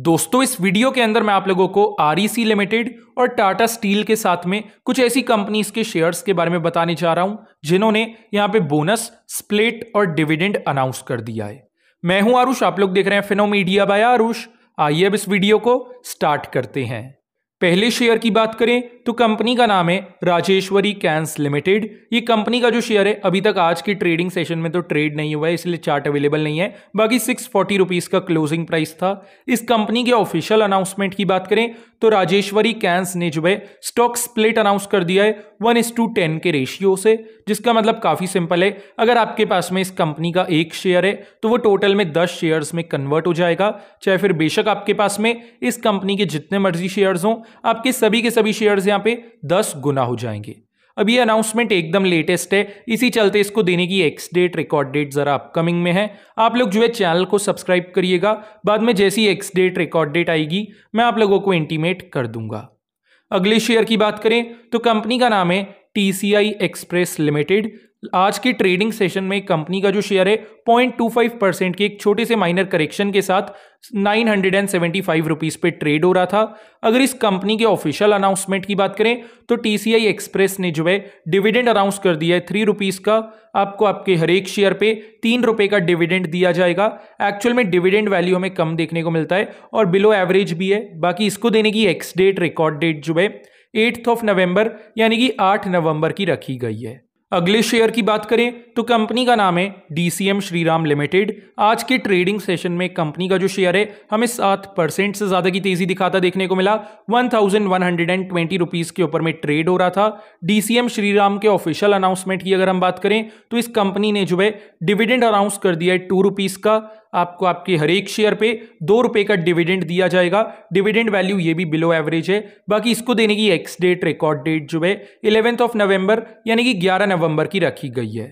दोस्तों इस वीडियो के अंदर मैं आप लोगों को आर लिमिटेड और टाटा स्टील के साथ में कुछ ऐसी कंपनीज के शेयर्स के बारे में बताने जा रहा हूं जिन्होंने यहां पे बोनस स्प्लिट और डिविडेंड अनाउंस कर दिया है मैं हूं आरुष आप लोग देख रहे हैं फिनो मीडिया बाय आरुष आइए अब इस वीडियो को स्टार्ट करते हैं पहले शेयर की बात करें तो कंपनी का नाम है राजेश्वरी कैंस लिमिटेड ये कंपनी का जो शेयर है अभी तक आज के ट्रेडिंग सेशन में तो ट्रेड नहीं हुआ है इसलिए चार्ट अवेलेबल नहीं है बाकी सिक्स फोर्टी रुपीज़ का क्लोजिंग प्राइस था इस कंपनी के ऑफिशियल अनाउंसमेंट की बात करें तो राजेश्वरी कैंस ने जो है स्टॉक स्प्लिट अनाउंस कर दिया है वन इस टू टेन के रेशियो से जिसका मतलब काफ़ी सिंपल है अगर आपके पास में इस कंपनी का एक शेयर है तो वो टोटल में दस शेयर्स में कन्वर्ट हो जाएगा चाहे फिर बेशक आपके पास में इस कंपनी के जितने मर्जी शेयर्स हों आपके सभी के सभी शेयर्स यहाँ पे दस गुना हो जाएंगे अब ये अनाउंसमेंट एकदम लेटेस्ट है इसी चलते इसको देने की एक्स डेट रिकॉर्ड डेट ज़रा अपकमिंग में है आप लोग जो है चैनल को सब्सक्राइब करिएगा बाद में जैसी एक्स डेट रिकॉर्ड डेट आएगी मैं आप लोगों को इंटीमेट कर दूंगा अगले शेयर की बात करें तो कंपनी का नाम है टी एक्सप्रेस लिमिटेड आज के ट्रेडिंग सेशन में कंपनी का जो शेयर है पॉइंट टू फाइव परसेंट की एक छोटे से माइनर करेक्शन के साथ nine hundred and seventy five rupees पे ट्रेड हो रहा था अगर इस कंपनी के ऑफिशियल अनाउंसमेंट की बात करें तो टीसीआई एक्सप्रेस ने जो है डिविडेंड अनाउंस कर दिया है थ्री रुपीज़ का आपको आपके हर एक शेयर पे तीन रुपए का डिविडेंड दिया जाएगा एक्चुअल में डिविडेंड वैल्यू हमें कम देखने को मिलता है और बिलो एवरेज भी है बाकी इसको देने की एक्स डेट रिकॉर्ड डेट जो है एट्थ ऑफ नवंबर यानी कि आठ नवंबर की रखी गई है अगले शेयर की बात करें तो कंपनी का नाम है डीसीएम श्रीराम लिमिटेड आज के ट्रेडिंग सेशन में कंपनी का जो शेयर है हमें सात परसेंट से ज़्यादा की तेज़ी दिखाता देखने को मिला one thousand one hundred and twenty rupees के ऊपर में ट्रेड हो रहा था डीसीएम श्रीराम के ऑफिशियल अनाउंसमेंट की अगर हम बात करें तो इस कंपनी ने जो है डिविडेंड अनाउंस कर दिया है टू रुपीज़ का आपको आपके हर एक शेयर पे दो रुपए का डिविडेंड दिया जाएगा डिविडेंड वैल्यू ये भी बिलो एवरेज है बाकी इसको देने की एक्स डेट रिकॉर्ड डेट जो है इलेवेंथ ऑफ नवंबर यानी कि 11 नवंबर की रखी गई है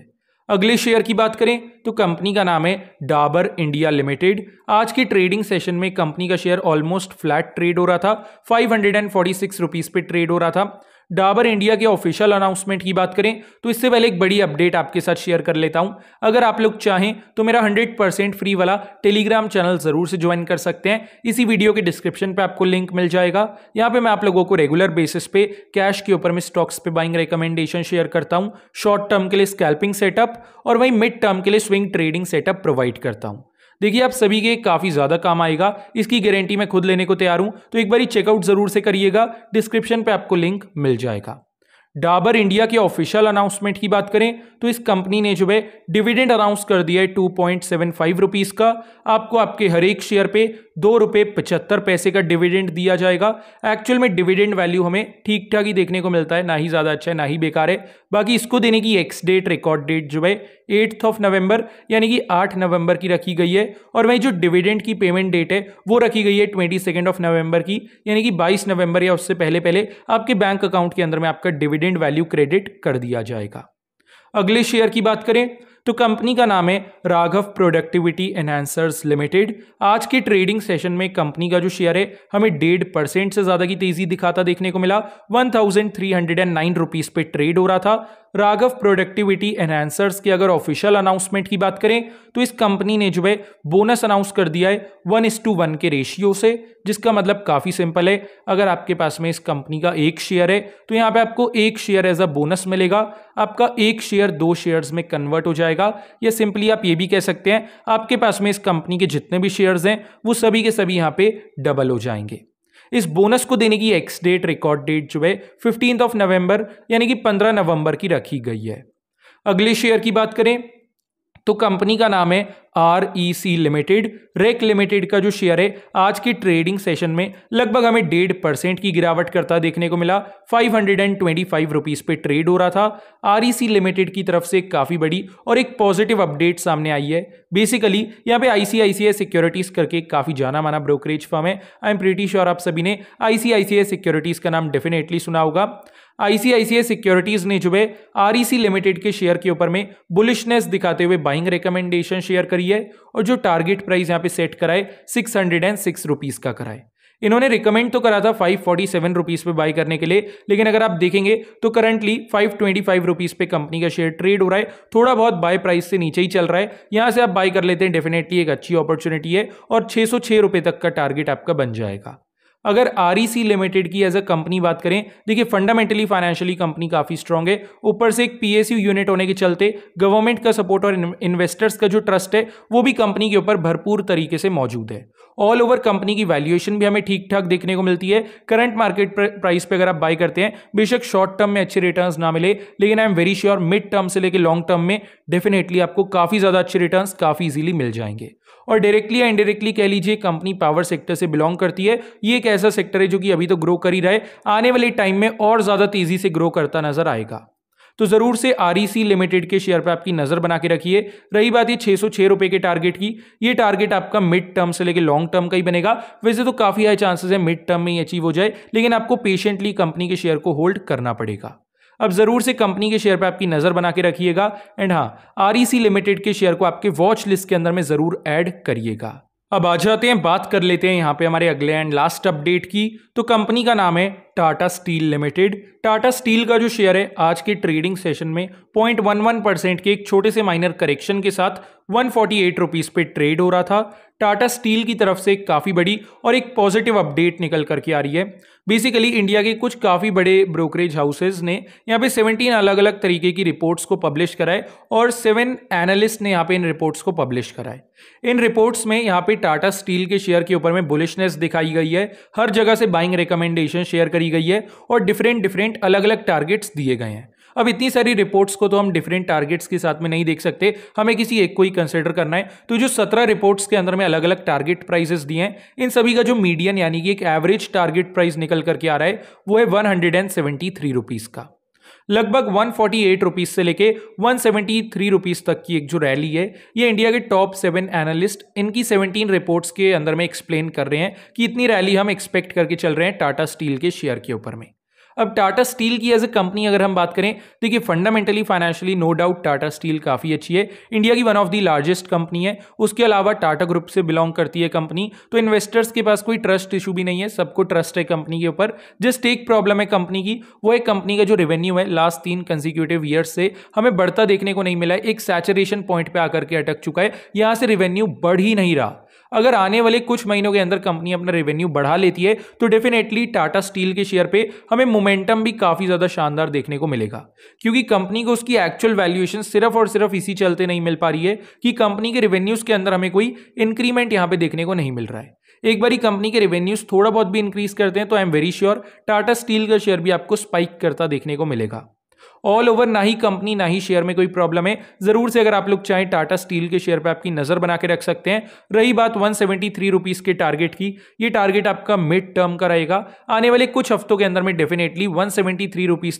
अगले शेयर की बात करें तो कंपनी का नाम है डाबर इंडिया लिमिटेड आज के ट्रेडिंग सेशन में कंपनी का शेयर ऑलमोस्ट फ्लैट ट्रेड हो रहा था five hundred and forty six rupees पे ट्रेड हो रहा था डाबर इंडिया के ऑफिशियल अनाउंसमेंट की बात करें तो इससे पहले एक बड़ी अपडेट आपके साथ शेयर कर लेता हूं अगर आप लोग चाहें तो मेरा 100% फ्री वाला टेलीग्राम चैनल जरूर से ज्वाइन कर सकते हैं इसी वीडियो के डिस्क्रिप्शन पे आपको लिंक मिल जाएगा यहाँ पे मैं आप लोगों को रेगुलर बेसिस पे कैश के ऊपर मैं स्टॉक्स पे बाइंग रिकमेंडेशन शेयर करता हूँ शॉर्ट टर्म के लिए स्कैल्पिंग सेटअप और वहीं मिड टर्म के लिए स्विंग ट्रेडिंग सेटअप प्रोवाइड करता हूँ देखिए आप सभी के काफ़ी ज़्यादा काम आएगा इसकी गारंटी मैं खुद लेने को तैयार हूं तो एक बार चेकआउट ज़रूर से करिएगा डिस्क्रिप्शन पर आपको लिंक मिल जाएगा डाबर इंडिया के ऑफिशियल अनाउंसमेंट की बात करें तो इस कंपनी ने जो है डिविडेंड अनाउंस कर दिया है two point seven five rupees का आपको आपके हर एक शेयर पे दो रुपये पचहत्तर पैसे का डिविडेंड दिया जाएगा एक्चुअल में डिविडेंड वैल्यू हमें ठीक ठाक ही देखने को मिलता है ना ही ज़्यादा अच्छा है ना ही बेकार है बाकी इसको देने की एक्स डेट रिकॉर्ड डेट जो है एट्थ ऑफ नवंबर यानी कि आठ नवंबर की रखी गई है और वही जो डिविडेंड की पेमेंट डेट है वो रखी गई है ट्वेंटी सेकेंड ऑफ नवंबर की यानी कि बाईस नवंबर या उससे पहले पहले आपके बैंक अकाउंट के अंदर में आपका डिविडेंड वैल्यू क्रेडिट कर दिया जाएगा अगले शेयर की बात करें तो कंपनी का नाम है राघव प्रोडक्टिविटी एनहेंसर्स लिमिटेड आज के ट्रेडिंग सेशन में कंपनी का जो शेयर है हमें डेढ़ परसेंट से ज़्यादा की तेज़ी दिखाता देखने को मिला one thousand three hundred and nine rupees पे ट्रेड हो रहा था राघव प्रोडक्टिविटी एनहेंसर्स की अगर ऑफिशियल अनाउंसमेंट की बात करें तो इस कंपनी ने जो है बोनस अनाउंस कर दिया है वन इस टू वन के रेशियो से जिसका मतलब काफ़ी सिंपल है अगर आपके पास में इस कंपनी का एक शेयर है तो यहाँ पे आपको एक शेयर एज अ बोनस मिलेगा आपका एक शेयर दो शेयर्स में कन्वर्ट हो जाएगा या सिंपली आप ये भी कह सकते हैं आपके पास में इस कंपनी के जितने भी शेयर्स हैं वो सभी के सभी यहाँ पर डबल हो जाएंगे इस बोनस को देने की एक्स डेट रिकॉर्ड डेट जो है फिफ्टींथ ऑफ नवंबर यानी कि पंद्रह नवंबर की रखी गई है अगले शेयर की बात करें तो कंपनी का नाम है R E C limited REC limited का जो शेयर है आज के ट्रेडिंग सेशन में लगभग हमें डेढ़ परसेंट की गिरावट करता देखने को मिला five hundred and twenty five rupees पे ट्रेड हो रहा था आर ई सी लिमिटेड की तरफ से काफ़ी बड़ी और एक पॉजिटिव अपडेट सामने आई है बेसिकली यहाँ पे आई सी आई सी आई सिक्योरिटीज़ करके काफ़ी जाना माना ब्रोकरेज फॉर्म है आई एम प्रिटी श्योर आप सभी ने आई सी आई सी आई सिक्योरिटीज़ का नाम डेफिनेटली सुना होगा आईसीआईसीआई सिक्योरिटीज ने जो है आरईसी लिमिटेड के शेयर के ऊपर में बुलिशनेस दिखाते हुए बाइंग रिकमेंडेशन शेयर करी है और जो टारगेट प्राइस यहाँ पे सेट कराए six hundred and six rupees का कराए इन्होंने रिकमेंड तो करा था फाइव फोर्टी सेवन रुपीज पे बाई करने के लिए लेकिन अगर आप देखेंगे तो currently five twenty five rupees पे कंपनी का शेयर ट्रेड हो रहा है थोड़ा बहुत बाय प्राइस से नीचे ही चल रहा है यहां से आप बाय कर लेते हैं डेफिनेटली एक अच्छी अपॉर्चुनिटी है और छह सौ छह रुपए तक का टारगेट आपका बन जाएगा अगर आर लिमिटेड e की एज अ कंपनी बात करें देखिए फंडामेंटली फाइनेंशियली कंपनी काफ़ी स्ट्रांग है ऊपर से एक पी यूनिट होने के चलते गवर्नमेंट का सपोर्ट और इन्वेस्टर्स का जो ट्रस्ट है वो भी कंपनी के ऊपर भरपूर तरीके से मौजूद है ऑल ओवर कंपनी की वैल्यूएशन भी हमें ठीक ठाक देखने को मिलती है करंट मार्केट प्राइस पर अगर आप बाय करते हैं बेशक शॉर्ट टर्म में अच्छे रिटर्न ना मिले लेकिन I am very sure mid term से लेकर लॉन्ग टर्म में डेफिनेटली आपको काफ़ी ज़्यादा अच्छे रिटर्न काफ़ी ईजिली मिल जाएंगे और डायरेक्टली या इनडायरेक्टली कह लीजिए कंपनी पावर सेक्टर से बिलोंग करती है ये एक ऐसा सेक्टर है जो कि अभी तो ग्रो कर ही रहा है आने वाले टाइम में और ज़्यादा तेज़ी से ग्रो करता नजर आएगा तो ज़रूर से आर लिमिटेड e के शेयर पर आपकी नज़र बना के रखिए रही बात ये छः सौ के टारगेट की ये टारगेट आपका मिड टर्म से लेकर लॉन्ग टर्म का ही बनेगा वैसे तो काफ़ी हाई चांसेस है मिड टर्म में ही अचीव हो जाए लेकिन आपको पेशेंटली कंपनी के शेयर को होल्ड करना पड़ेगा अब ज़रूर से कंपनी के शेयर पर आपकी नज़र बना के रखिएगा एंड हाँ आर लिमिटेड e के शेयर को आपके वॉच लिस्ट के अंदर में ज़रूर एड करिएगा अब आ जाते हैं बात कर लेते हैं यहाँ पे हमारे अगले एंड लास्ट अपडेट की तो कंपनी का नाम है Tata steel limited Tata steel का जो शेयर है आज के ट्रेडिंग सेशन में 0.11 परसेंट के एक छोटे से माइनर करेक्शन के साथ 148 रुपीज पे ट्रेड हो रहा था टाटा स्टील की तरफ से काफ़ी बड़ी और एक पॉजिटिव अपडेट निकल करके आ रही है बेसिकली इंडिया के कुछ काफ़ी बड़े ब्रोकरेज हाउसेज ने यहाँ पे 17 अलग अलग तरीके की रिपोर्ट्स को पब्लिश कराए और सेवन एनालिस्ट ने यहाँ पे इन रिपोर्ट्स को पब्लिश कराए इन रिपोर्ट्स में यहाँ पे टाटा स्टील के शेयर के ऊपर में बुलिशनेस दिखाई गई है हर जगह से बाइंग रिकमेंडेशन शेयर करी गई है और डिफरेंट डिफरेंट अलग अलग टारगेट्स दिए गए हैं अब इतनी सारी रिपोर्ट्स को तो हम डिफरेंट टारगेट्स के साथ में नहीं देख सकते हमें किसी एक को ही कंसिडर करना है तो जो सत्रह रिपोर्ट्स के अंदर में अलग अलग टारगेट प्राइजेस दिए हैं इन सभी का जो मीडियन यानी कि एक एवरेज टारगेट प्राइस निकल करके आ रहा है वो है one hundred and seventy three rupees का लगभग वन फोर्टी एट रुपीज़ से लेके वन सेवेंटी थ्री रुपीज़ तक की एक जो रैली है ये इंडिया के टॉप सेवन एनालिस्ट इनकी सेवनटीन रिपोर्ट्स के अंदर में एक्सप्लेन कर रहे हैं कि इतनी रैली हम एक्सपेक्ट करके चल रहे हैं टाटा स्टील के शेयर के ऊपर में अब टाटा स्टील की एज ए कंपनी अगर हम बात करें देखिए fundamentally financially no doubt Tata steel काफ़ी अच्छी है इंडिया की one of the largest company है उसके अलावा टाटा ग्रुप से बिलोंग करती है कंपनी तो इन्वेस्टर्स के पास कोई ट्रस्ट इशू भी नहीं है सबको ट्रस्ट है कंपनी के ऊपर जस्ट एक प्रॉब्लम है कंपनी की वो एक कंपनी का जो रेवेन्यू है लास्ट तीन कंजिक्यूटिव ईयर्स से हमें बढ़ता देखने को नहीं मिला है एक सैचुरेशन पॉइंट पर आकर के अटक चुका है यहाँ से रेवेन्यू बढ़ ही नहीं रहा अगर आने वाले कुछ महीनों के अंदर कंपनी अपना रेवेन्यू बढ़ा लेती है तो डेफिनेटली टाटा स्टील के शेयर पे हमें मोमेंटम भी काफ़ी ज़्यादा शानदार देखने को मिलेगा क्योंकि कंपनी को उसकी एक्चुअल वैल्यूएशन सिर्फ और सिर्फ इसी चलते नहीं मिल पा रही है कि कंपनी के रेवेन्यूज़ के अंदर हमें कोई इंक्रीमेंट यहाँ पे देखने को नहीं मिल रहा है एक बार कंपनी के रेवेन्यूज थोड़ा बहुत भी इंक्रीज करते हैं तो I am very sure Tata steel का शेयर भी आपको स्पाइक करता देखने को मिलेगा ऑल ओवर ना ही कंपनी ना ही शेयर में कोई प्रॉब्लम है ज़रूर से अगर आप लोग चाहें टाटा स्टील के शेयर पर आपकी नज़र बना के रख सकते हैं रही बात वन सेवेंटी के टारगेट की ये टारगेट आपका मिड टर्म का रहेगा आने वाले कुछ हफ्तों के अंदर में डेफिनेटली वन सेवेंटी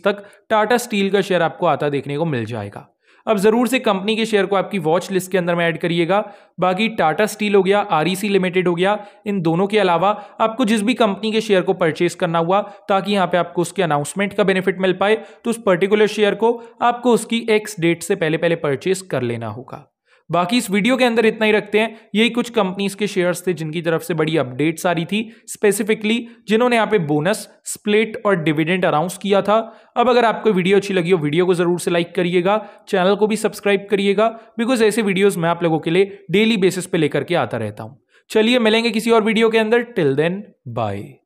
तक टाटा स्टील का शेयर आपको आता देखने को मिल जाएगा अब ज़रूर से कंपनी के शेयर को आपकी वॉच लिस्ट के अंदर में ऐड करिएगा बाकी टाटा स्टील हो गया आर लिमिटेड हो गया इन दोनों के अलावा आपको जिस भी कंपनी के शेयर को परचेज करना हुआ ताकि यहाँ पे आपको उसके अनाउंसमेंट का बेनिफिट मिल पाए तो उस पर्टिकुलर शेयर को आपको उसकी एक्स डेट से पहले पहले परचेज कर लेना होगा बाकी इस वीडियो के अंदर इतना ही रखते हैं यही कुछ कंपनीज के शेयर्स थे जिनकी तरफ से बड़ी अपडेट्स आ रही थी स्पेसिफिकली जिन्होंने यहाँ पे बोनस स्प्लिट और डिविडेंड अनाउंस किया था अब अगर आपको वीडियो अच्छी लगी हो वीडियो को जरूर से लाइक करिएगा चैनल को भी सब्सक्राइब करिएगा बिकॉज ऐसे वीडियोज मैं आप लोगों के लिए डेली बेसिस पे लेकर के आता रहता हूँ चलिए मिलेंगे किसी और वीडियो के अंदर टिल देन बाय